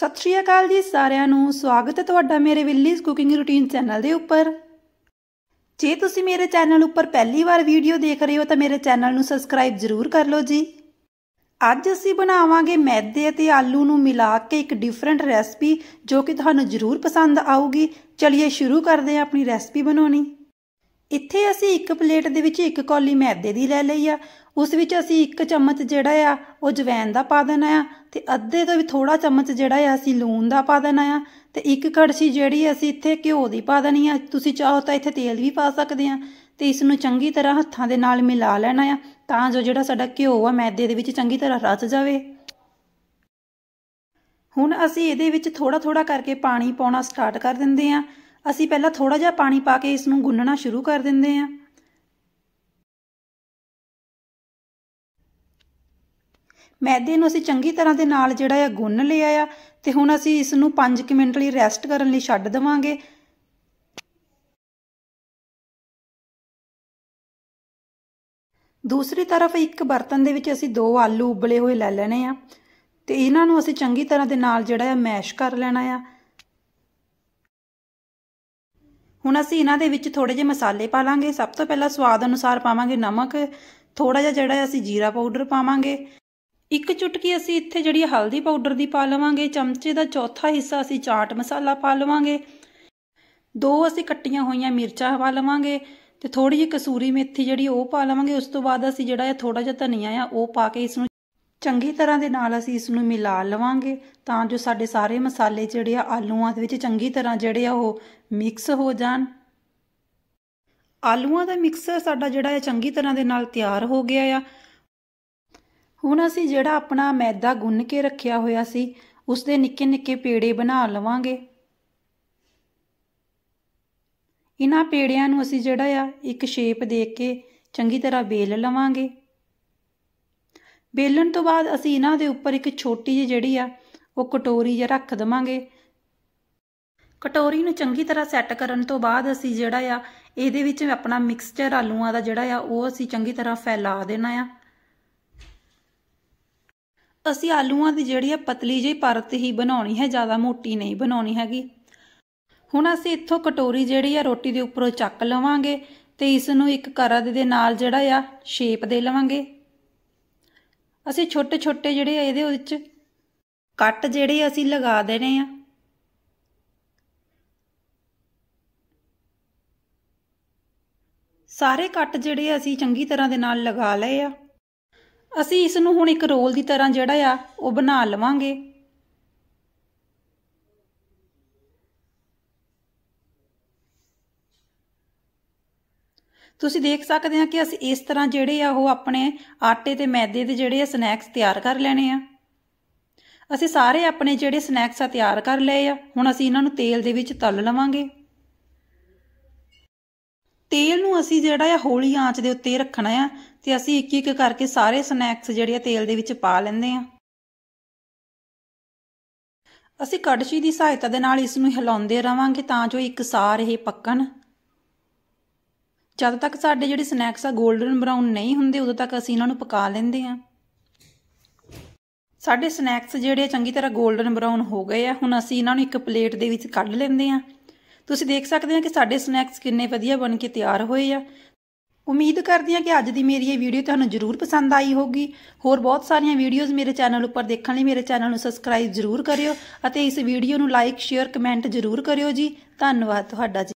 ਸਤਿ ਸ਼੍ਰੀ ਅਕਾਲ ਜੀ ਸਾਰਿਆਂ ਨੂੰ ਸਵਾਗਤ ਹੈ ਤੁਹਾਡਾ ਮੇਰੇ ਵਿੱਲੀਜ਼ ਕੁਕਿੰਗ ਰੂਟੀਨ ਚੈਨਲ ਦੇ ਉੱਪਰ ਜੇ ਤੁਸੀਂ ਮੇਰੇ ਚੈਨਲ ਉੱਪਰ ਪਹਿਲੀ ਵਾਰ ਵੀਡੀਓ ਦੇਖ ਰਹੇ ਹੋ ਤਾਂ ਮੇਰੇ ਚੈਨਲ ਨੂੰ ਸਬਸਕ੍ਰਾਈਬ ਜ਼ਰੂਰ ਕਰ ਲਓ ਜੀ ਅੱਜ ਅਸੀਂ ਬਣਾਵਾਂਗੇ ਮੈਦੇ ਅਤੇ ਆਲੂ ਨੂੰ ਮਿਲਾ ਕੇ ਇੱਕ ਡਿਫਰੈਂਟ ਰੈਸਪੀ ਜੋ ਕਿ ਤੁਹਾਨੂੰ ਜ਼ਰੂਰ ਪਸੰਦ ਆਊਗੀ ਚਲਿਏ ਸ਼ੁਰੂ ਕਰਦੇ ਹਾਂ ਆਪਣੀ ਰੈਸਪੀ ਬਣਾਉਣੀ ਇੱਥੇ ਅਸੀਂ ਇੱਕ ਪਲੇਟ ਦੇ ਵਿੱਚ ਇੱਕ ਕੌਲੀ ਮੈਦੇ ਦੀ ਲੈ ਲਈ ਆ ਉਸ ਵਿੱਚ ਅਸੀਂ ਇੱਕ ਚਮਚ ਜਿਹੜਾ ਆ ਉਹ ਜਵੈਨ ਦਾ ਪਾ ਦੇਣਾ ਆ ਤੇ ਅੱਧੇ ਤੋਂ ਵੀ ਥੋੜਾ ਚਮਚ ਜਿਹੜਾ ਆ ਅਸੀਂ ਲੂਣ ਦਾ ਪਾ ਦੇਣਾ ਆ ਤੇ ਇੱਕ ਘੜਸ਼ੀ ਜਿਹੜੀ ਅਸੀਂ ਇੱਥੇ ਘਿਓ ਦੀ ਪਾ ਦੇਣੀ ਆ ਤੁਸੀਂ ਚਾਹੋ ਤਾਂ ਇੱਥੇ ਤੇਲ ਵੀ ਪਾ ਸਕਦੇ ਆ ਤੇ ਇਸ ਨੂੰ ਚੰਗੀ ਤਰ੍ਹਾਂ ਹੱਥਾਂ ਦੇ ਨਾਲ ਮਿਲਾ ਲੈਣਾ ਆ ਤਾਂ ਜੋ ਜਿਹੜਾ ਸਾਡਾ ਘਿਓ ਆ ਮੈਦੇ ਦੇ ਵਿੱਚ ਚੰਗੀ ਤਰ੍ਹਾਂ ਰਸ ਜਾਵੇ ਹੁਣ ਅਸੀਂ ਇਹਦੇ ਵਿੱਚ ਥੋੜਾ ਥੋੜਾ ਕਰਕੇ ਪਾਣੀ ਪਾਉਣਾ ਸਟਾਰਟ ਕਰ ਦਿੰਦੇ ਆ ਅਸੀਂ ਪਹਿਲਾਂ ਥੋੜਾ ਜਿਹਾ ਪਾਣੀ ਪਾ ਕੇ ਇਸ ਨੂੰ ਗੁੰਨਣਾ ਸ਼ੁਰੂ ਕਰ ਦਿੰਦੇ ਹਾਂ ਮੈਦੇ ਨੂੰ ਅਸੀਂ ਚੰਗੀ ਤਰ੍ਹਾਂ ਦੇ ਨਾਲ ਜਿਹੜਾ ਆ ਗੁੰਨ ਲਿਆ ਆ ਤੇ ਹੁਣ ਅਸੀਂ ਇਸ ਨੂੰ 5 ਮਿੰਟ ਲਈ ਰੈਸਟ ਕਰਨ ਲਈ ਛੱਡ ਦੇਵਾਂਗੇ ਦੂਸਰੀ ਤਰਫ ਇੱਕ ਬਰਤਨ ਦੇ ਵਿੱਚ ਅਸੀਂ ਦੋ ਆਲੂ ਉਬਲੇ ਹੋਏ ਲੈ ਲੈਣੇ ਆ ਤੇ ਇਹਨਾਂ ਨੂੰ ਅਸੀਂ ਚੰਗੀ ਤਰ੍ਹਾਂ ਦੇ ਨਾਲ ਜਿਹੜਾ ਆ ਮੈਸ਼ ਕਰ ਲੈਣਾ ਆ ਹੁਣ ਅਸੀਂ ਇਹਨਾਂ ਦੇ ਵਿੱਚ ਥੋੜੇ ਜਿਹੇ ਮਸਾਲੇ ਪਾ ਲਾਂਗੇ ਸਭ ਤੋਂ ਪਹਿਲਾਂ ਸਵਾਦ ਅਨੁਸਾਰ ਪਾਵਾਂਗੇ ਨਮਕ ਥੋੜਾ ਜਿਹਾ ਜਿਹੜਾ ਅਸੀਂ ਜੀਰਾ ਪਾਊਡਰ ਪਾਵਾਂਗੇ ਇੱਕ ਚੁਟਕੀ ਅਸੀਂ ਇੱਥੇ ਜਿਹੜੀ ਹਲਦੀ ਪਾਊਡਰ ਦੀ ਪਾ ਲਵਾਂਗੇ ਚਮਚੇ ਦਾ ਚੌਥਾ ਹਿੱਸਾ ਅਸੀਂ ਚਾਟ ਮਸਾਲਾ ਪਾ ਲਵਾਂਗੇ ਦੋ ਅਸੀਂ ਕੱਟੀਆਂ ਹੋਈਆਂ ਮਿਰਚਾਂ ਪਾ ਲਵਾਂਗੇ ਤੇ ਥੋੜੀ ਜਿਹੀ ਕਸੂਰੀ ਮੇਥੀ ਜਿਹੜੀ ਉਹ ਪਾ ਲਵਾਂਗੇ ਉਸ ਤੋਂ ਬਾਅਦ ਅਸੀਂ ਜਿਹੜਾ ਇਹ ਥੋੜਾ ਜਿਹਾ ਧਨੀਆ ਆ ਉਹ ਪਾ ਕੇ ਇਸ ਨੂੰ ਚੰਗੀ ਤਰ੍ਹਾਂ ਦੇ ਨਾਲ ਅਸੀਂ ਇਸ ਨੂੰ ਮਿਲਾ ਲਵਾਂਗੇ ਤਾਂ ਜੋ ਸਾਡੇ ਸਾਰੇ ਮਸਾਲੇ ਜਿਹੜੇ ਆ ਆਲੂਆਂ ਦੇ ਵਿੱਚ ਚੰਗੀ ਤਰ੍ਹਾਂ ਜਿਹੜੇ ਆ ਉਹ ਮਿਕਸ ਹੋ ਜਾਣ ਆਲੂਆਂ ਦਾ ਮਿਕਸਰ ਸਾਡਾ ਜਿਹੜਾ ਹੈ ਚੰਗੀ ਤਰ੍ਹਾਂ ਦੇ ਨਾਲ ਤਿਆਰ ਹੋ ਗਿਆ ਆ ਹੁਣ ਅਸੀਂ ਜਿਹੜਾ ਆਪਣਾ ਮੈਦਾ ਗੁੰਨ ਕੇ ਰੱਖਿਆ ਹੋਇਆ ਸੀ ਉਸ ਦੇ ਨਿੱਕੇ ਨਿੱਕੇ ਪੇੜੇ ਬਣਾ ਲਵਾਂਗੇ ਇਹਨਾਂ ਪੇੜਿਆਂ ਨੂੰ ਅਸੀਂ ਜਿਹੜਾ ਆ ਇੱਕ ਸ਼ੇਪ ਦੇ ਕੇ ਚੰਗੀ ਤਰ੍ਹਾਂ ਵੇਲ ਲਵਾਂਗੇ ਬੇਲਣ ਤੋਂ ਬਾਅਦ ਅਸੀਂ ਇਹਨਾਂ ਦੇ ਉੱਪਰ ਇੱਕ ਛੋਟੀ ਜਿਹੀ ਜਿਹੜੀ ਆ ਉਹ ਕਟੋਰੀ ਜਿਹਾ ਰੱਖ ਦਵਾਂਗੇ ਕਟੋਰੀ ਨੂੰ ਚੰਗੀ ਤਰ੍ਹਾਂ ਸੈੱਟ ਕਰਨ ਤੋਂ ਬਾਅਦ ਅਸੀਂ ਜਿਹੜਾ ਆ ਇਹਦੇ ਵਿੱਚ ਆਪਣਾ ਮਿਕਸਚਰ ਆਲੂਆਂ ਦਾ ਜਿਹੜਾ ਆ ਉਹ ਅਸੀਂ ਚੰਗੀ ਤਰ੍ਹਾਂ ਫੈਲਾ ਦੇਣਾ ਆ ਅਸੀਂ ਆਲੂਆਂ ਦੀ ਜਿਹੜੀ ਆ ਪਤਲੀ ਜਿਹੀ ਪਰਤ ਹੀ ਬਣਾਉਣੀ ਹੈ ਜ਼ਿਆਦਾ ਮੋਟੀ ਨਹੀਂ ਬਣਾਉਣੀ ਹੈਗੀ ਹੁਣ ਅਸੀਂ ਇੱਥੋਂ ਕਟੋਰੀ ਜਿਹੜੀ ਆ ਰੋਟੀ ਦੇ ਉੱਪਰੋਂ ਚੱਕ ਲਵਾਂਗੇ ਤੇ ਇਸ ਨੂੰ ਇੱਕ ਕਰਦ ਦੇ ਨਾਲ ਜਿਹੜਾ ਆ ਸ਼ੇਪ ਦੇ ਲਵਾਂਗੇ ਅਸੀਂ ਛੋਟੇ ਛੋਟੇ ਜਿਹੜੇ ਇਹਦੇ ਵਿੱਚ ਕੱਟ ਜਿਹੜੇ ਅਸੀਂ ਲਗਾ ਦੇਣੇ ਆ ਸਾਰੇ ਕੱਟ ਜਿਹੜੇ ਅਸੀਂ ਚੰਗੀ ਤਰ੍ਹਾਂ ਦੇ ਨਾਲ ਲਗਾ ਲਏ ਆ ਅਸੀਂ ਇਸ ਨੂੰ ਹੁਣ ਇੱਕ ਰੋਲ ਦੀ ਤਰ੍ਹਾਂ ਜਿਹੜਾ ਆ ਉਹ ਬਣਾ ਲਵਾਂਗੇ ਤੁਸੀਂ ਦੇਖ ਸਕਦੇ ਆ ਕਿ ਅਸੀਂ ਇਸ ਤਰ੍ਹਾਂ ਜਿਹੜੇ ਆ ਉਹ ਆਪਣੇ ਆਟੇ ਤੇ ਮੈਦੇ ਦੇ ਜਿਹੜੇ ਆ ਸਨੈਕਸ ਤਿਆਰ ਕਰ ਲੈਣੇ ਆ ਅਸੀਂ ਸਾਰੇ ਆਪਣੇ ਜਿਹੜੇ ਸਨੈਕਸ ਆ ਤਿਆਰ ਕਰ ਲਏ ਆ ਹੁਣ ਅਸੀਂ ਇਹਨਾਂ ਨੂੰ ਤੇਲ ਦੇ ਵਿੱਚ ਤਲ ਲਵਾਂਗੇ ਤੇਲ ਨੂੰ ਅਸੀਂ ਜਿਹੜਾ ਆ ਹੌਲੀ ਆਂਚ ਦੇ ਉੱਤੇ ਰੱਖਣਾ ਆ ਤੇ ਅਸੀਂ ਇੱਕ ਇੱਕ ਕਰਕੇ ਸਾਰੇ ਸਨੈਕਸ ਜਿਹੜੇ ਆ ਤੇਲ ਦੇ ਵਿੱਚ ਪਾ ਲੈਂਦੇ ਆ ਅਸੀਂ ਕੜਛੀ ਦੀ ਸਹਾਇਤਾ ਦੇ ਨਾਲ ਇਸ ਨੂੰ ਹਿਲਾਉਂਦੇ ਰਵਾਂਗੇ ਤਾਂ ਜੋ ਇੱਕ ਸਾਰ ਇਹ ਪੱਕਣ ਜਦ ਤੱਕ ਸਾਡੇ ਜਿਹੜੇ ਸਨੈਕਸ ਆ 골ਡਨ ਬ੍ਰਾਊਨ ਨਹੀਂ ਹੁੰਦੇ ਉਦੋਂ ਤੱਕ ਅਸੀਂ ਇਹਨਾਂ ਨੂੰ ਪਕਾ ਲੈਂਦੇ ਆ ਸਾਡੇ ਸਨੈਕਸ ਜਿਹੜੇ ਚੰਗੀ ਤਰ੍ਹਾਂ 골ਡਨ ਬ੍ਰਾਊਨ ਹੋ ਗਏ ਆ ਹੁਣ ਅਸੀਂ ਇਹਨਾਂ ਨੂੰ ਇੱਕ ਪਲੇਟ ਦੇ ਵਿੱਚ ਕੱਢ ਲੈਂਦੇ ਆ ਤੁਸੀਂ ਦੇਖ ਸਕਦੇ ਆ ਕਿ ਸਾਡੇ ਸਨੈਕਸ ਕਿੰਨੇ ਵਧੀਆ ਬਣ ਕੇ ਤਿਆਰ ਹੋਏ ਆ ਉਮੀਦ ਕਰਦੀ ਆ ਕਿ ਅੱਜ ਦੀ ਮੇਰੀ ਇਹ ਵੀਡੀਓ ਤੁਹਾਨੂੰ ਜ਼ਰੂਰ ਪਸੰਦ ਆਈ ਹੋਗੀ ਹੋਰ ਬਹੁਤ ਸਾਰੀਆਂ ਵੀਡੀਓਜ਼ ਮੇਰੇ ਚੈਨਲ ਉੱਪਰ ਦੇਖਣ ਲਈ ਮੇਰੇ ਚੈਨਲ ਨੂੰ ਸਬਸਕ੍ਰਾਈਬ ਜ਼ਰੂਰ ਕਰਿਓ ਅਤੇ ਇਸ ਵੀਡੀਓ ਨੂੰ ਲਾਈਕ ਸ਼ੇਅਰ ਕਮੈਂਟ ਜ਼ਰੂਰ ਕਰਿਓ ਜੀ ਧੰਨਵਾਦ ਤੁਹਾਡਾ